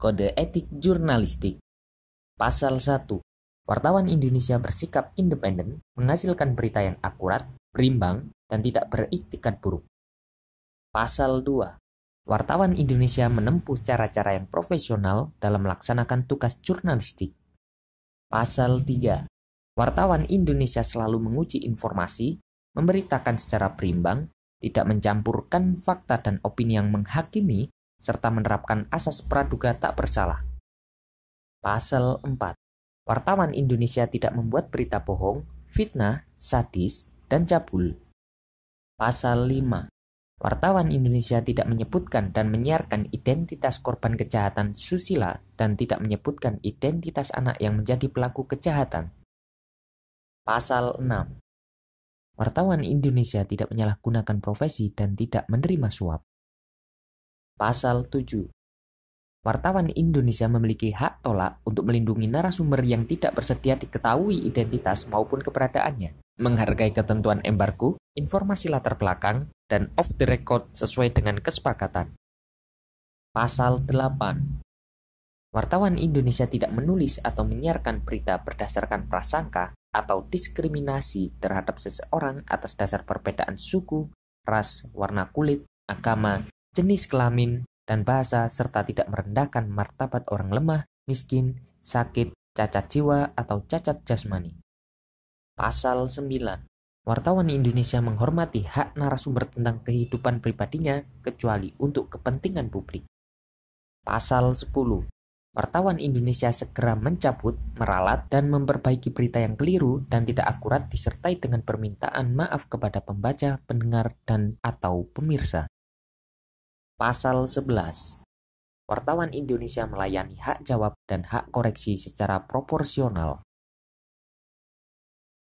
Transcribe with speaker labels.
Speaker 1: Kode Etik Jurnalistik Pasal 1 Wartawan Indonesia bersikap independen, menghasilkan berita yang akurat, berimbang, dan tidak beriktikat buruk. Pasal 2 Wartawan Indonesia menempuh cara-cara yang profesional dalam melaksanakan tugas jurnalistik. Pasal 3 Wartawan Indonesia selalu menguji informasi, memberitakan secara berimbang, tidak mencampurkan fakta dan opini yang menghakimi, serta menerapkan asas praduga tak bersalah. Pasal 4. Wartawan Indonesia tidak membuat berita bohong, fitnah, sadis, dan cabul. Pasal 5. Wartawan Indonesia tidak menyebutkan dan menyiarkan identitas korban kejahatan susila dan tidak menyebutkan identitas anak yang menjadi pelaku kejahatan. Pasal 6. Wartawan Indonesia tidak menyalahgunakan profesi dan tidak menerima suap pasal 7. Wartawan Indonesia memiliki hak tolak untuk melindungi narasumber yang tidak bersedia diketahui identitas maupun keberadaannya, menghargai ketentuan embargo, informasi latar belakang, dan off the record sesuai dengan kesepakatan. Pasal 8. Wartawan Indonesia tidak menulis atau menyiarkan berita berdasarkan prasangka atau diskriminasi terhadap seseorang atas dasar perbedaan suku, ras, warna kulit, agama, jenis kelamin, dan bahasa serta tidak merendahkan martabat orang lemah, miskin, sakit, cacat jiwa, atau cacat jasmani. Pasal 9 Wartawan Indonesia menghormati hak narasumber tentang kehidupan pribadinya kecuali untuk kepentingan publik. Pasal 10 wartawan Indonesia segera mencabut, meralat, dan memperbaiki berita yang keliru dan tidak akurat disertai dengan permintaan maaf kepada pembaca, pendengar, dan atau pemirsa. Pasal 11. Wartawan Indonesia melayani hak jawab dan hak koreksi secara proporsional